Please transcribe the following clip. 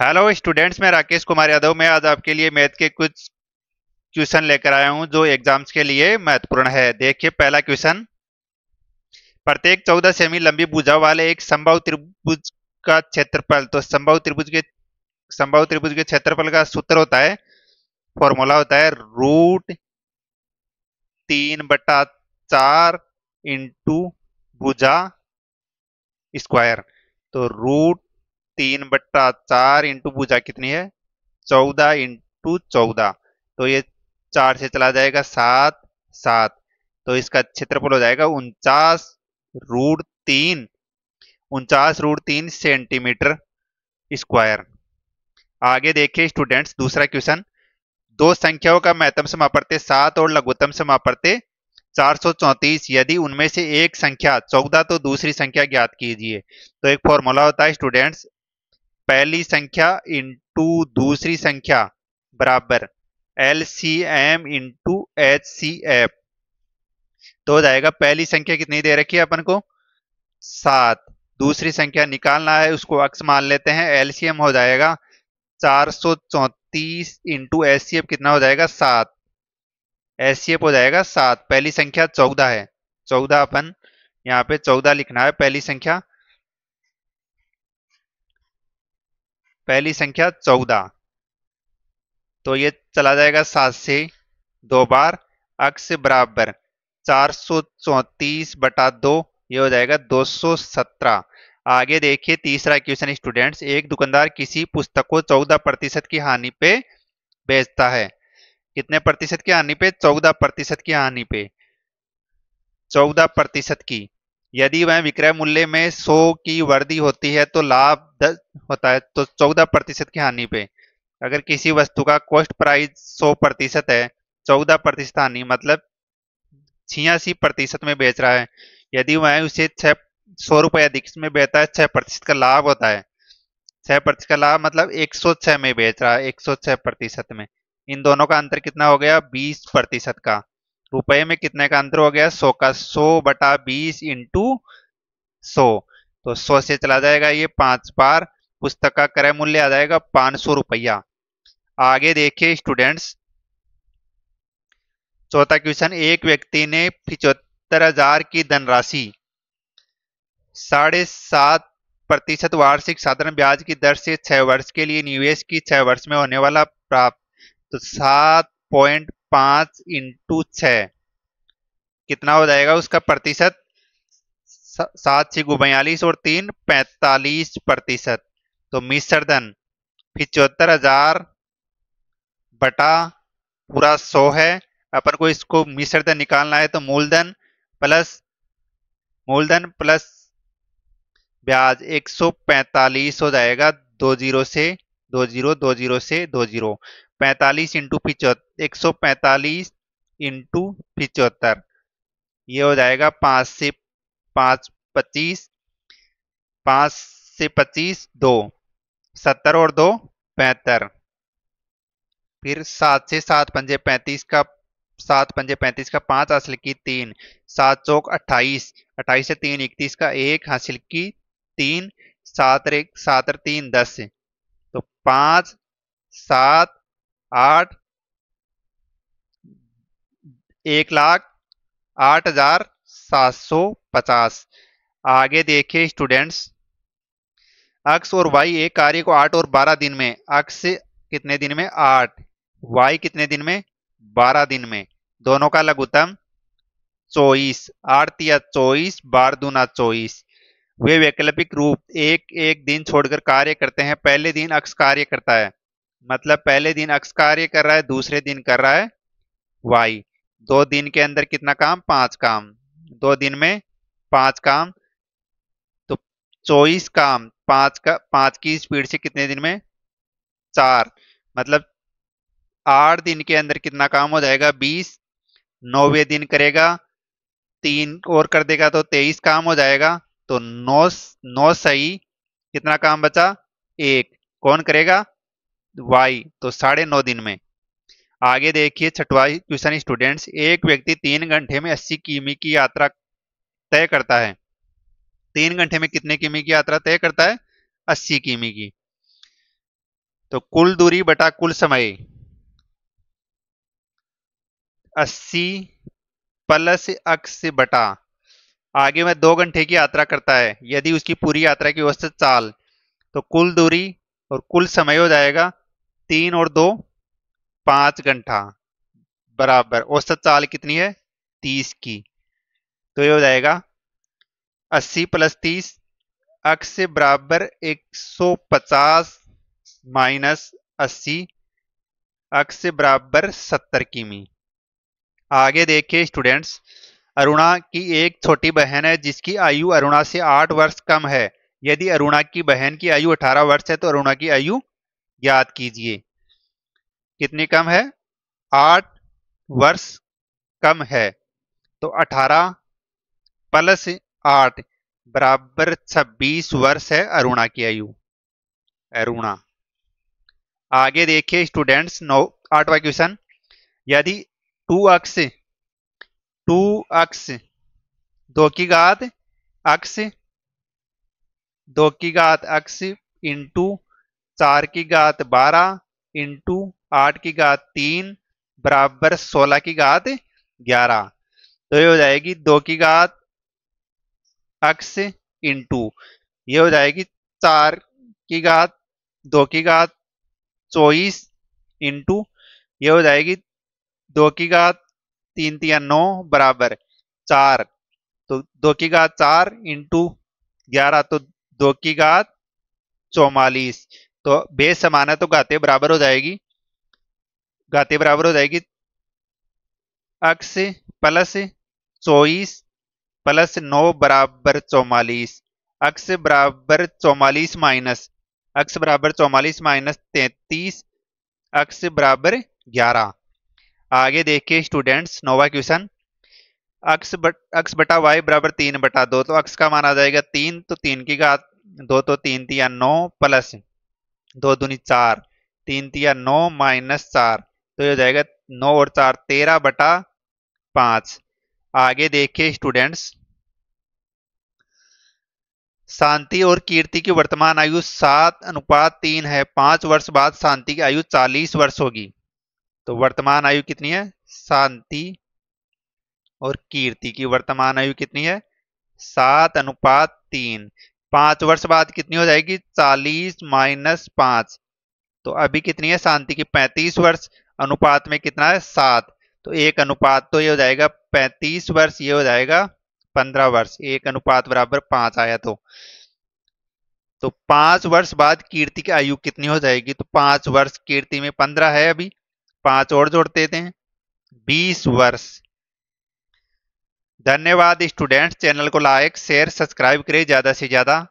hello students मैं राकेश कुमार यादव मैं आज आपके लिए मैथ के कुछ क्वेश्चन लेकर आया हूं जो एग्जाम्स के लिए महत्वपूर्ण है देखिए पहला क्वेश्चन प्रत्येक 14 सेमी लंबी भुजा वाले एक संभव त्रिभुज का क्षेत्रफल तो संभव त्रिभुज के संभव त्रिभुज के क्षेत्रफल का सूत्र होता है फॉर्मूला होता है रूट तीन बटा चार इंटू भुजा स्क्वायर तो रूट तीन बट्टा चार इंटू पूछा कितनी है चौदह इंटू चौदह तो ये चार से चला जाएगा सात सात तो इसका क्षेत्रफल हो जाएगा उनचास रूट तीन उनचास रूट तीन सेंटीमीटर स्क्वायर आगे देखिए स्टूडेंट्स दूसरा क्वेश्चन दो संख्याओं का महत्तम समापरते सात और लघुत्तम समापरते चार सौ चौतीस यदि उनमें से एक संख्या चौदह तो दूसरी संख्या ज्ञात कीजिए तो एक फॉर्मूला होता है स्टूडेंट्स पहली संख्या इंटू दूसरी संख्या बराबर L C M into H C F तो हो जाएगा पहली संख्या कितनी दे रखी है अपन को सात दूसरी संख्या निकालना है उसको अक्स मान लेते हैं एलसीएम हो जाएगा चार सौ चौतीस इंटू एस सी एफ कितना हो जाएगा सात एस सी एफ हो जाएगा सात पहली संख्या चौदह है चौदह अपन यहाँ पे चौदह लिखना है पहली संख्या पहली संख्या चौदह तो ये चला जाएगा सात से दो बार अक्स बराबर चार सौ चौतीस बटा दो ये हो जाएगा दो सौ सत्रह आगे देखिए तीसरा क्वेश्चन स्टूडेंट्स एक दुकानदार किसी पुस्तक को चौदह प्रतिशत की हानि पे बेचता है कितने प्रतिशत की हानि पे चौदह प्रतिशत की हानि पे चौदह प्रतिशत की यदि वह विक्रय मूल्य में सौ की वृद्धि होती है तो लाभ दस होता है तो चौदह प्रतिशत की हानि पे अगर किसी वस्तु का कॉस्ट प्राइस सौ प्रतिशत है चौदह प्रतिशत हानि मतलब छियासी प्रतिशत में बेच रहा है यदि वह उसे छह सौ रुपये अधिक में बेचता है छह प्रतिशत का लाभ होता है छह प्रतिशत का लाभ मतलब एक सौ छह में बेच रहा है एक सौ छह प्रतिशत में इन दोनों का अंतर कितना हो गया बीस प्रतिशत का रुपए में कितने का अंतर हो गया सौ का सौ बटा बीस इंटू सो तो सौ से चला जाएगा ये पांच बार पुस्तक का क्रय मूल्य आ जाएगा पांच सौ रुपया आगे देखिए स्टूडेंट्स चौथा क्वेश्चन एक व्यक्ति ने पिचहत्तर हजार की धनराशि साढ़े सात प्रतिशत वार्षिक साधारण ब्याज की दर से छह वर्ष के लिए निवेश की छह वर्ष में होने वाला प्राप्त तो सात पॉइंट पांच इंटू छ कितना हो जाएगा उसका प्रतिशत सात छिगु बयालीस और तीन पैंतालीस प्रतिशत तो धन पिचहत्तर हजार बटा पूरा सौ है अपन को इसको धन निकालना है तो मूलधन प्लस मूलधन प्लस ब्याज 145 हो जाएगा दो जीरो से दो जीरो दो जीरो से दो जीरो पैंतालीस इंटू पिचहत्तर एक सौ पैंतालीस इंटू पिचहत्तर ये हो जाएगा पाँच से पाँच पच्चीस पाँच से पच्चीस दो सत्तर और दो पैंतर फिर सात से सात पंजे पैंतीस का सात पंजे पैंतीस का पाँच हासिल की तीन सात चौक अट्ठाईस अट्ठाईस से तीन इकतीस का एक हासिल की तीन सात रे सात तीन दस तो पाँच सात आठ एक लाख आठ हजार सात सौ पचास आगे देखिए स्टूडेंट्स अक्स और वाई एक कार्य को आठ और बारह दिन में अक्स कितने दिन में आठ वाई कितने दिन में बारह दिन में दोनों का लघुतम चौबीस आठ या चौबीस बार दूना चौबीस वे वैकल्पिक रूप एक एक दिन छोड़कर कार्य करते हैं पहले दिन अक्स कार्य करता है मतलब पहले दिन अक्स कार्य कर रहा है दूसरे दिन कर रहा है वाई दो दिन के अंदर कितना काम पांच काम दो दिन में पांच काम तो चौबीस काम पांच का पांच की स्पीड से कितने दिन में चार मतलब आठ दिन के अंदर कितना काम हो जाएगा बीस नौवे दिन करेगा तीन और कर देगा तो तेईस काम हो जाएगा तो नौ नौ सही कितना काम बचा एक कौन करेगा वाई तो साढ़े नौ दिन में आगे देखिए छठवाई क्वेश्चन स्टूडेंट्स एक व्यक्ति तीन घंटे में अस्सी किमी की यात्रा तय करता है तीन घंटे में कितने किमी की यात्रा तय करता है अस्सी किमी की तो कुल दूरी बटा कुल समय अस्सी प्लस अक्स बटा आगे में दो घंटे की यात्रा करता है यदि उसकी पूरी यात्रा की औसत चाल तो कुल दूरी और कुल समय हो जाएगा तीन और दो पांच घंटा बराबर औसत चाल कितनी है तीस की तो ये हो जाएगा अस्सी प्लस तीस अक्स बराबर एक सौ पचास माइनस अस्सी अक्स बराबर सत्तर किमी आगे देखिए स्टूडेंट्स अरुणा की एक छोटी बहन है जिसकी आयु अरुणा से आठ वर्ष कम है यदि अरुणा की बहन की आयु अठारह वर्ष है तो अरुणा की आयु याद कीजिए कितने कम है आठ वर्ष कम है तो अठारह प्लस आठ बराबर छब्बीस वर्ष है अरुणा की आयु अरुणा आगे देखिए स्टूडेंट्स नौ आठवा क्वेश्चन यदि टू अक्स टू अक्स दो की घात अक्स दो की घात अक्स इंटू चार की घात बारह इंटू आठ की घात तीन बराबर सोलह की घात ग्यारह तो ये हो जाएगी दो की घात अक्स इंटू ये हो जाएगी चार की घात दो की घात चौबीस इंटू ये हो जाएगी दो की घात तीन तीन नौ बराबर चार तो दो की घात चार इंटू ग्यारह तो दो की घात चौवालीस तो बेस समान है तो गाते बराबर हो जाएगी गाते बराबर हो जाएगी अक्स प्लस चौबीस प्लस नौ बराबर चौवालीस अक्स बराबर चौवालीस माइनस अक्स बराबर चौवालीस माइनस तैतीस अक्स बराबर ग्यारह आगे देखिए स्टूडेंट्स नोवा क्वेश्चन अक्स बट अक्स बटा वाई बराबर तीन बटा दो तो अक्स का मान आ जाएगा तीन तो तीन की घात दो तो तीन तीन नौ प्लस दो दूनी चार तीन तिया नौ माइनस चार तो ये हो जाएगा नौ और चार तेरह बटा पांच आगे देखिए स्टूडेंट्स शांति और कीर्ति की वर्तमान आयु सात अनुपात तीन है पांच वर्ष बाद शांति की आयु चालीस वर्ष होगी तो वर्तमान आयु कितनी है शांति और कीर्ति की वर्तमान आयु कितनी है सात अनुपात तीन पांच वर्ष बाद कितनी हो जाएगी चालीस माइनस पांच तो अभी कितनी है शांति की पैंतीस वर्ष अनुपात में कितना है सात तो एक अनुपात तो ये हो जाएगा पैंतीस वर्ष ये हो जाएगा पंद्रह वर्ष एक अनुपात बराबर पांच आया तो तो पांच वर्ष बाद कीर्ति की आयु कितनी हो जाएगी तो पांच वर्ष कीर्ति में पंद्रह है अभी पांच और जोड़ते थे बीस वर्ष धन्यवाद स्टूडेंट्स चैनल को लाइक शेयर सब्सक्राइब करें ज़्यादा से ज़्यादा